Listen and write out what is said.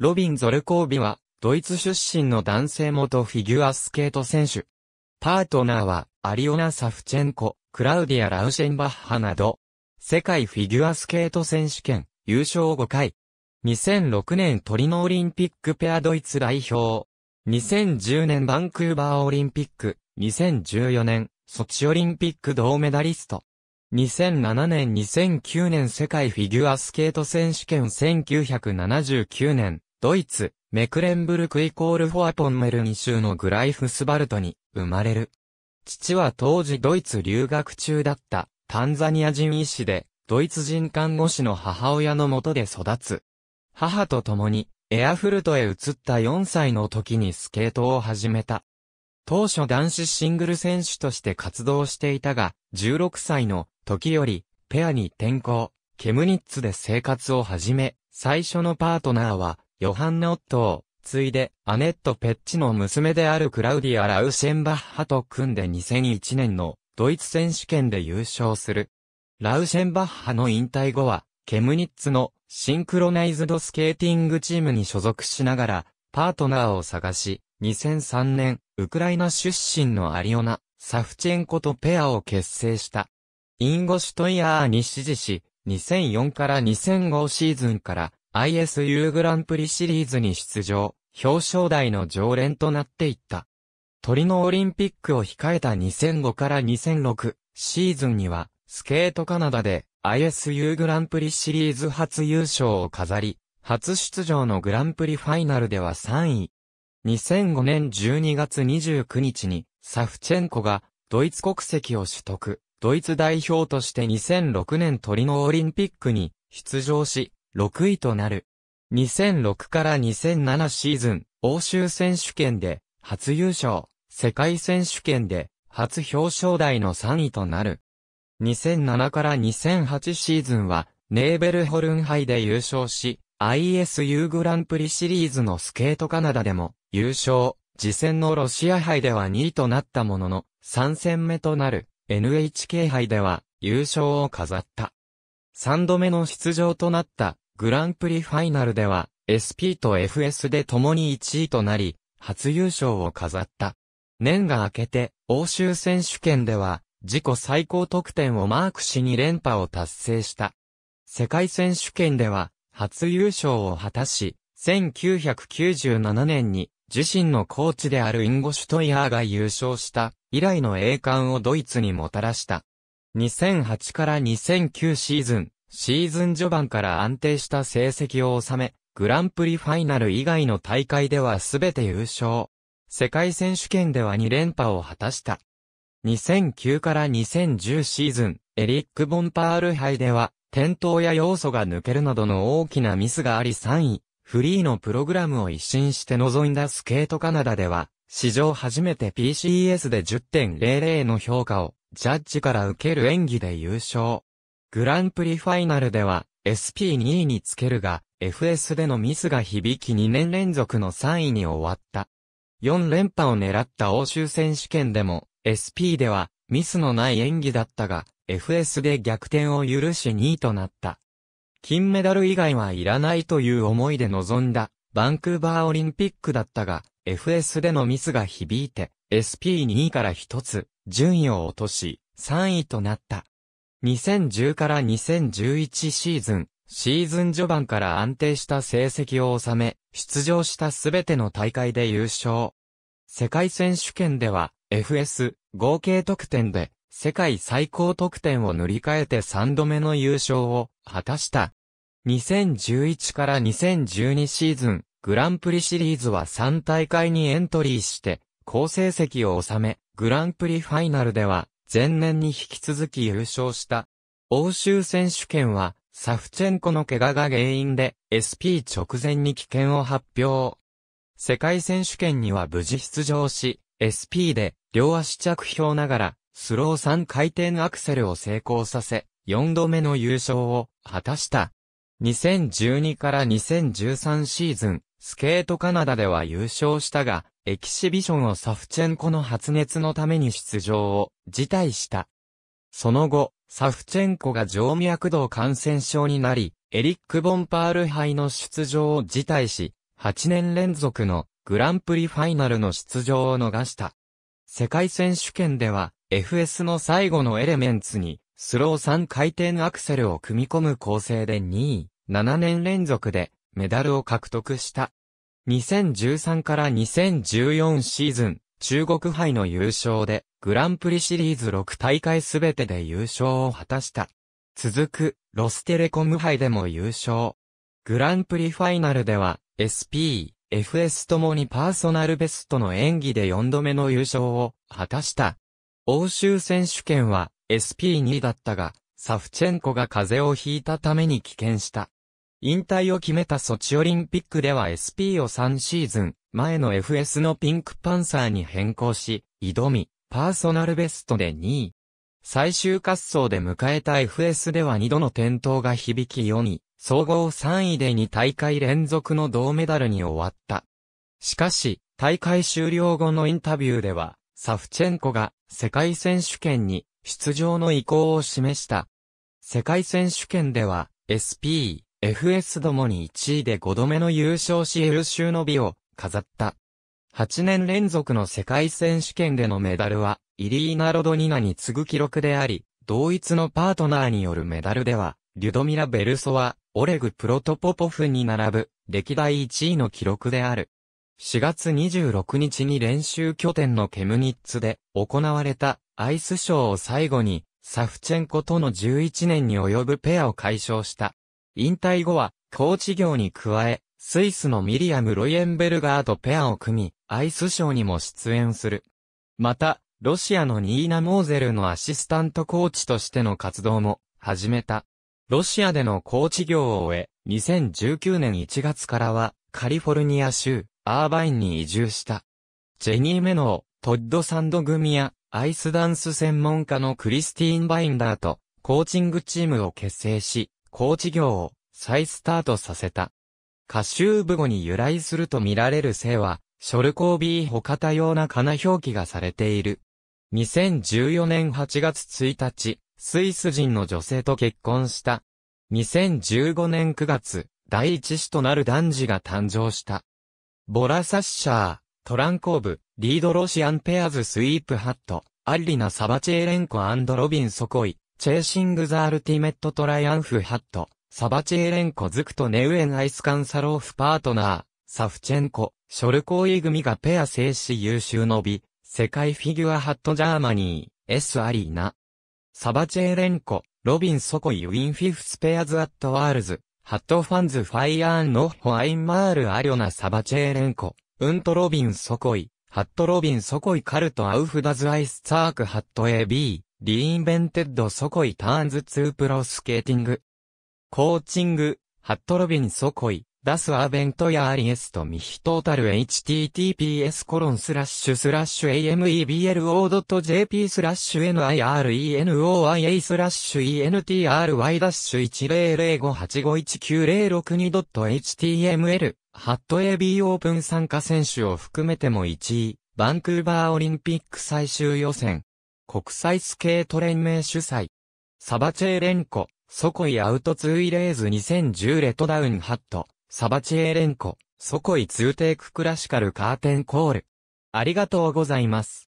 ロビン・ゾルコービは、ドイツ出身の男性元フィギュアスケート選手。パートナーは、アリオナ・サフチェンコ、クラウディア・ラウシェンバッハなど、世界フィギュアスケート選手権、優勝5回。2006年トリノオリンピックペアドイツ代表。2010年バンクーバーオリンピック、2014年ソチオリンピック銅メダリスト。2007年2009年世界フィギュアスケート選手権1979年ドイツ、メクレンブルクイコールフォアポンメルニ州のグライフスバルトに生まれる。父は当時ドイツ留学中だったタンザニア人医師で、ドイツ人看護師の母親のもとで育つ。母と共にエアフルトへ移った4歳の時にスケートを始めた。当初男子シングル選手として活動していたが、16歳の時よりペアに転向、ケムニッツで生活を始め、最初のパートナーはヨハンナ・オットを、ついで、アネット・ペッチの娘であるクラウディア・ラウシェンバッハと組んで2001年のドイツ選手権で優勝する。ラウシェンバッハの引退後は、ケムニッツのシンクロナイズドスケーティングチームに所属しながら、パートナーを探し、2003年、ウクライナ出身のアリオナ、サフチェンコとペアを結成した。インゴシュトイヤーに支持し、2004から2005シーズンから ISU グランプリシリーズに出場、表彰台の常連となっていった。トリノオリンピックを控えた2005から2006シーズンには、スケートカナダで ISU グランプリシリーズ初優勝を飾り、初出場のグランプリファイナルでは3位。2005年12月29日に、サフチェンコがドイツ国籍を取得。ドイツ代表として2006年トリノオリンピックに出場し、6位となる。2006から2007シーズン、欧州選手権で初優勝、世界選手権で初表彰台の3位となる。2007から2008シーズンは、ネーベルホルン杯で優勝し、ISU グランプリシリーズのスケートカナダでも優勝、次戦のロシア杯では2位となったものの、3戦目となる NHK 杯では優勝を飾った。3度目の出場となったグランプリファイナルでは SP と FS で共に1位となり、初優勝を飾った。年が明けて、欧州選手権では、自己最高得点をマークし2連覇を達成した。世界選手権では、初優勝を果たし、1997年に、自身のコーチであるインゴシュトイヤーが優勝した、以来の栄冠をドイツにもたらした。2008から2009シーズン、シーズン序盤から安定した成績を収め、グランプリファイナル以外の大会ではすべて優勝。世界選手権では2連覇を果たした。2009から2010シーズン、エリック・ボンパール杯では、転倒や要素が抜けるなどの大きなミスがあり3位、フリーのプログラムを一新して臨んだスケートカナダでは、史上初めて PCS で10.00の評価を、ジャッジから受ける演技で優勝。グランプリファイナルでは SP2 位につけるが、FS でのミスが響き2年連続の3位に終わった。4連覇を狙った欧州選手権でも、SP ではミスのない演技だったが、FS で逆転を許し2位となった。金メダル以外はいらないという思いで臨んだ、バンクーバーオリンピックだったが、FS でのミスが響いて、SP2 位から1つ、順位を落とし、3位となった。2010から2011シーズン、シーズン序盤から安定した成績を収め、出場したすべての大会で優勝。世界選手権では、FS、合計得点で、世界最高得点を塗り替えて3度目の優勝を果たした。2011から2012シーズン、グランプリシリーズは3大会にエントリーして、好成績を収め、グランプリファイナルでは前年に引き続き優勝した。欧州選手権は、サフチェンコの怪我が原因で、SP 直前に危険を発表。世界選手権には無事出場し、SP で、両足着氷ながら、スロー3回転アクセルを成功させ、4度目の優勝を果たした。2012から2013シーズン、スケートカナダでは優勝したが、エキシビションをサフチェンコの発熱のために出場を辞退した。その後、サフチェンコが静脈動感染症になり、エリック・ボンパール杯の出場を辞退し、8年連続のグランプリファイナルの出場を逃した。世界選手権では、FS の最後のエレメンツに、スロー3回転アクセルを組み込む構成で2位、7年連続でメダルを獲得した。2013から2014シーズン、中国杯の優勝で、グランプリシリーズ6大会すべてで優勝を果たした。続く、ロステレコム杯でも優勝。グランプリファイナルでは、SP、FS ともにパーソナルベストの演技で4度目の優勝を果たした。欧州選手権は SP2 だったが、サフチェンコが風邪をひいたために棄権した。引退を決めたソチオリンピックでは SP を3シーズン、前の FS のピンクパンサーに変更し、挑み、パーソナルベストで2位。最終滑走で迎えた FS では2度の転倒が響き4位、総合3位で2大会連続の銅メダルに終わった。しかし、大会終了後のインタビューでは、サフチェンコが世界選手権に出場の意向を示した。世界選手権では、SP、FS どもに1位で5度目の優勝し優秀の美を飾った。8年連続の世界選手権でのメダルは、イリーナ・ロドニナに次ぐ記録であり、同一のパートナーによるメダルでは、リュドミラ・ベルソワ、オレグ・プロトポポフに並ぶ、歴代1位の記録である。4月26日に練習拠点のケムニッツで行われたアイスショーを最後に、サフチェンコとの11年に及ぶペアを解消した。引退後は、コーチ業に加え、スイスのミリアム・ロイエンベルガーとペアを組み、アイスショーにも出演する。また、ロシアのニーナ・モーゼルのアシスタントコーチとしての活動も始めた。ロシアでのコーチ業を終え、2019年1月からはカリフォルニア州アーバインに移住した。ジェニー・メノー、トッド・サンド組やアイスダンス専門家のクリスティーン・バインダーとコーチングチームを結成し、高知業を再スタートさせた。カシューブ語に由来すると見られる姓は、ショルコービー他多様なかな表記がされている。2014年8月1日、スイス人の女性と結婚した。2015年9月、第一子となる男児が誕生した。ボラサッシャー、トランコーブ、リードロシアンペアズスイープハット、アリリナ・サバチェーレンコロビン・ソコイ、チェーシング・ザ・アルティメット・トライアンフ・ハット、サバチェーレンコ・ズクとネウエン・アイス・カンサローフ・パートナー、サフチェンコ、ショルコーイ組がペア制し優秀の美、世界フィギュアハット・ジャーマニー、S・ アリーナ。サバチェーレンコ、ロビン・ソコイ・ウィン・フィフ・スペアズ・アット・ワールズ、ハット・ファンズ・ファイアーン・ノッホ・アイン・マール・アリョナ・サバチェーレンコ、ウント・ロビン・ソコイ、ハット・ロビン・ソコイ・カルト・アウフダズ・アイス・ツーク・ハット・ AB、リインベンテッドソコイターンズ2プロスケーティング。コーチング、ハットロビンソコイ、ダスアベントやアリエストミヒトータル https コロンスラッシュスラッシュ ameblo.jp スラッシュ nirenoia スラッシュ entry-1005851906.2.html ハット AB オープン参加選手を含めても1位、バンクーバーオリンピック最終予選。国際スケート連盟主催。サバチェーレンコ、ソコイアウトツーイレーズ2010レトダウンハット、サバチェーレンコ、ソコイツーテーククラシカルカーテンコール。ありがとうございます。